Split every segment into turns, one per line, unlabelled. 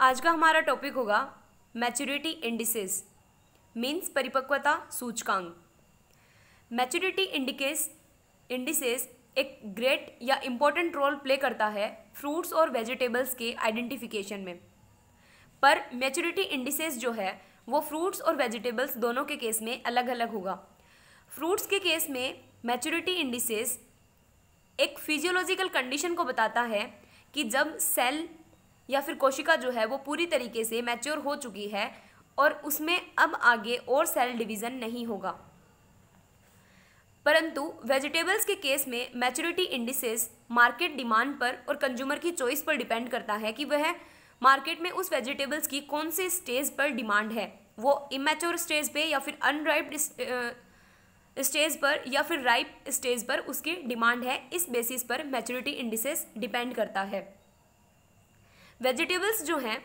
आज का हमारा टॉपिक होगा मैच्योरिटी इंडिसेस मीन्स परिपक्वता सूचकांक मैच्योरिटी इंडिकेस इंडिसेस एक ग्रेट या इम्पोर्टेंट रोल प्ले करता है फ्रूट्स और वेजिटेबल्स के आइडेंटिफिकेशन में पर मैच्योरिटी इंडिसेस जो है वो फ्रूट्स और वेजिटेबल्स दोनों के केस में अलग अलग होगा फ्रूट्स के केस में मैच्योरिटी इंडिसेस एक फिजियोलॉजिकल कंडीशन को बताता है कि जब सेल या फिर कोशिका जो है वो पूरी तरीके से मैच्योर हो चुकी है और उसमें अब आगे और सेल डिवीज़न नहीं होगा परंतु वेजिटेबल्स के केस में मैच्योरिटी इंडिसेस मार्केट डिमांड पर और कंज्यूमर की चॉइस पर डिपेंड करता है कि वह मार्केट में उस वेजिटेबल्स की कौन से स्टेज पर डिमांड है वो इमेच्योर स्टेज पे या फिर अनराइप्ड स्टेज पर या फिर राइप स्टेज पर उसकी डिमांड है इस बेसिस पर मैच्योरिटी इंडिसेस डिपेंड करता है वेजिटेबल्स जो हैं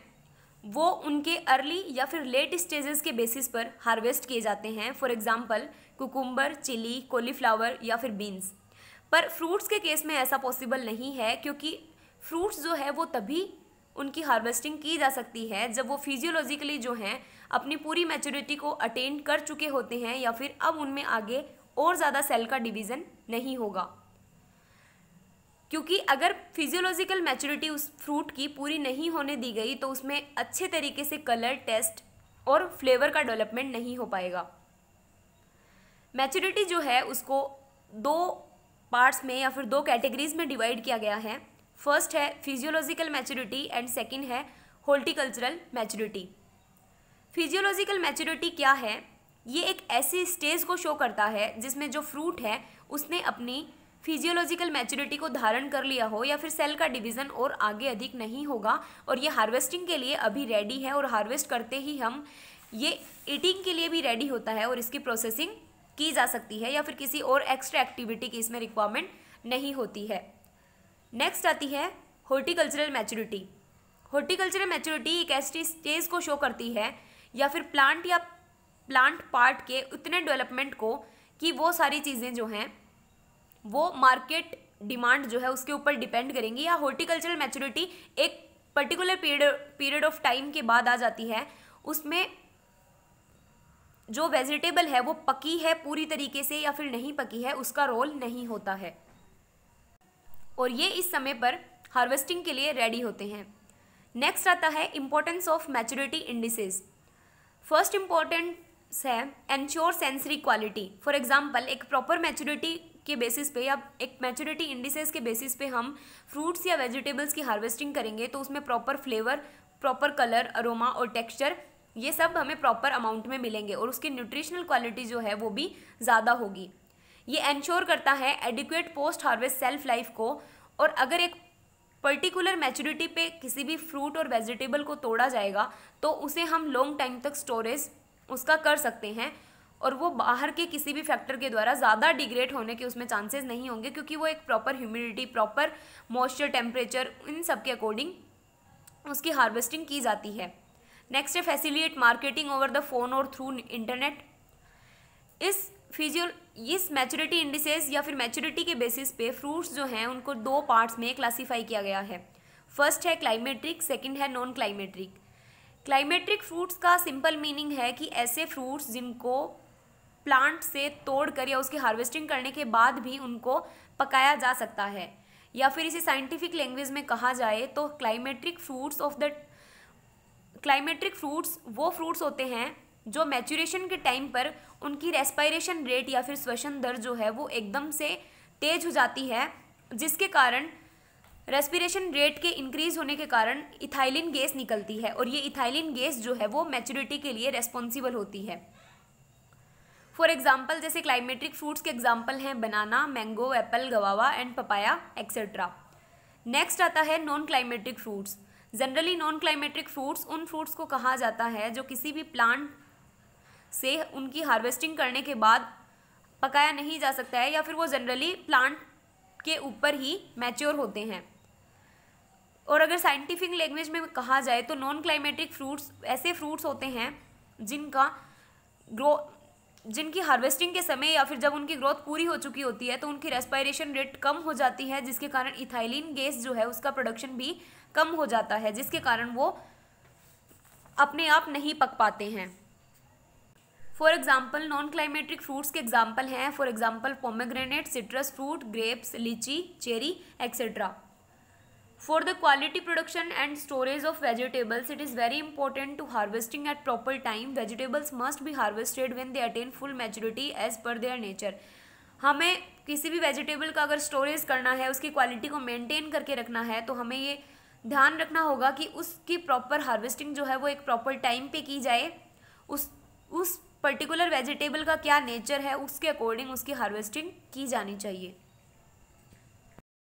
वो उनके अर्ली या फिर लेट स्टेजेस के बेसिस पर हार्वेस्ट किए जाते हैं for example cucumber chilli cauliflower या फिर बीन्स पर फ्रूट्स के केस में ऐसा पॉसिबल नहीं है क्योंकि फ्रूट्स जो है वो तभी उनकी हार्वेस्टिंग की जा सकती है जब वो फिजियोलॉजिकली जो हैं अपनी पूरी मैच्योरिटी को अटेंड कर चुके होते हैं या फिर अब उनमें आगे और ज़्यादा सेल का डिवीज़न नहीं होगा क्योंकि अगर फिजियोलॉजिकल मैच्योरिटी उस फ्रूट की पूरी नहीं होने दी गई तो उसमें अच्छे तरीके से कलर टेस्ट और फ्लेवर का डेवलपमेंट नहीं हो पाएगा मैच्योरिटी जो है उसको दो पार्ट्स में या फिर दो कैटेगरीज में डिवाइड किया गया है फर्स्ट है फिजियोलॉजिकल मैच्योरिटी एंड सेकेंड है हॉर्टिकल्चरल मैच्योरिटी फिजियोलॉजिकल मैच्योरिटी क्या है ये एक ऐसी स्टेज को शो करता है जिसमें जो फ्रूट है उसने अपनी फिजियोलॉजिकल मैच्योरिटी को धारण कर लिया हो या फिर सेल का डिवीज़न और आगे अधिक नहीं होगा और ये हार्वेस्टिंग के लिए अभी रेडी है और हार्वेस्ट करते ही हम ये ईटिंग के लिए भी रेडी होता है और इसकी प्रोसेसिंग की जा सकती है या फिर किसी और एक्स्ट्रा एक्टिविटी की इसमें रिक्वायरमेंट नहीं होती है नेक्स्ट आती है हॉर्टिकल्चरल मैच्योरिटी हॉर्टिकल्चरल मैच्योरिटी एक ऐसी स्टेज को शो करती है या फिर प्लांट या प्लांट पार्ट के उतने डेवलपमेंट को कि वो सारी चीज़ें जो हैं वो मार्केट डिमांड जो है उसके ऊपर डिपेंड करेंगी या हॉर्टिकल्चरल मैच्योरिटी एक particular period period of time के बाद आ जाती है उसमें जो वेजिटेबल है वो पकी है पूरी तरीके से या फिर नहीं पकी है उसका रोल नहीं होता है और ये इस समय पर हार्वेस्टिंग के लिए रेडी होते हैं नेक्स्ट आता है importance of maturity indices first importance है ensure sensory quality for example एक प्रॉपर मैच्योरिटी के बेसिस पे या एक मैच्योरिटी इंडिसेस के बेसिस पे हम फ्रूट्स या वेजिटेबल्स की हार्वेस्टिंग करेंगे तो उसमें proper flavour proper colour aroma और टेक्सचर ये सब हमें प्रॉपर अमाउंट में मिलेंगे और उसकी न्यूट्रिशनल क्वालिटी जो है वो भी ज़्यादा होगी ये इन्श्योर करता है adequate post harvest shelf life को और अगर एक पर्टिकुलर मैच्योरिटी पे किसी भी फ्रूट और वेजिटेबल को तोड़ा जाएगा तो उसे हम लॉन्ग टाइम तक स्टोरेज उसका कर सकते हैं और वो बाहर के किसी भी फैक्टर के द्वारा ज़्यादा डिग्रेड होने के उसमें चांसेस नहीं होंगे क्योंकि वो एक proper humidity proper moisture temperature इन सब के अकॉर्डिंग उसकी हार्वेस्टिंग की जाती है नेक्स्ट है facilitate marketing over the phone और थ्रू इंटरनेट इस फिजियो इस मैचोरिटी इंडिसेस या फिर मैचोरिटी के बेसिस पे फ्रूट्स जो हैं उनको दो पार्ट्स में क्लासीफाई किया गया है फर्स्ट है क्लाइमेट्रिक सेकंड है नॉन क्लाइमेट्रिक क्लाइमेट्रिक फ्रूट्स का सिंपल मीनिंग है कि ऐसे फ्रूट्स जिनको प्लांट से तोड़कर या उसकी हार्वेस्टिंग करने के बाद भी उनको पकाया जा सकता है या फिर इसे साइंटिफिक लैंग्वेज में कहा जाए तो climacteric fruits of the climacteric fruits वो फ्रूट्स होते हैं जो मैचुरेशन के टाइम पर उनकी रेस्पायरेशन रेट या फिर श्वसन दर जो है वो एकदम से तेज हो जाती है जिसके कारण रेस्पिरेशन रेट के इंक्रीज होने के कारण इथाइलिन गैस निकलती है और ये इथाइलिन गैस जो है वो मैच्योरिटी के लिए रेस्पॉन्सिबल होती है फॉर एग्जाम्पल जैसे क्लाइमेट्रिक फ्रूट्स के एग्जाम्पल हैं banana mango apple guava and papaya etcetera next आता है non climacteric fruits generally non climacteric fruits उन फ्रूट्स को कहा जाता है जो किसी भी प्लांट से उनकी हार्वेस्टिंग करने के बाद पकाया नहीं जा सकता है या फिर वो जनरली प्लांट के ऊपर ही मैच्योर होते हैं और अगर साइंटिफिक लैंग्वेज में कहा जाए तो नॉन क्लाइमेटिक फ्रूट्स ऐसे फ्रूट्स होते हैं जिनका ग्रो जिनकी हार्वेस्टिंग के समय या फिर जब उनकी ग्रोथ पूरी हो चुकी होती है तो उनकी रेस्पायरेशन रेट कम हो जाती है जिसके कारण इथाइलिन गैस जो है उसका प्रोडक्शन भी कम हो जाता है जिसके कारण वो अपने आप नहीं पक पाते हैं for example non climacteric fruits के एग्जाम्पल हैं for example pomegranate citrus fruit grapes lychee cherry etcetera for the quality production and storage of vegetables it is very important to harvesting at proper time vegetables must be harvested when they attain full maturity as per their nature हमें किसी भी vegetable का अगर storage करना है उसकी quality को maintain करके रखना है तो हमें ये ध्यान रखना होगा कि उसकी प्रॉपर हार्वेस्टिंग जो है वो एक प्रॉपर टाइम पे की जाए उस उस पर्टिकुलर वेजिटेबल का क्या नेचर है उसके अकॉर्डिंग उसकी हार्वेस्टिंग की जानी चाहिए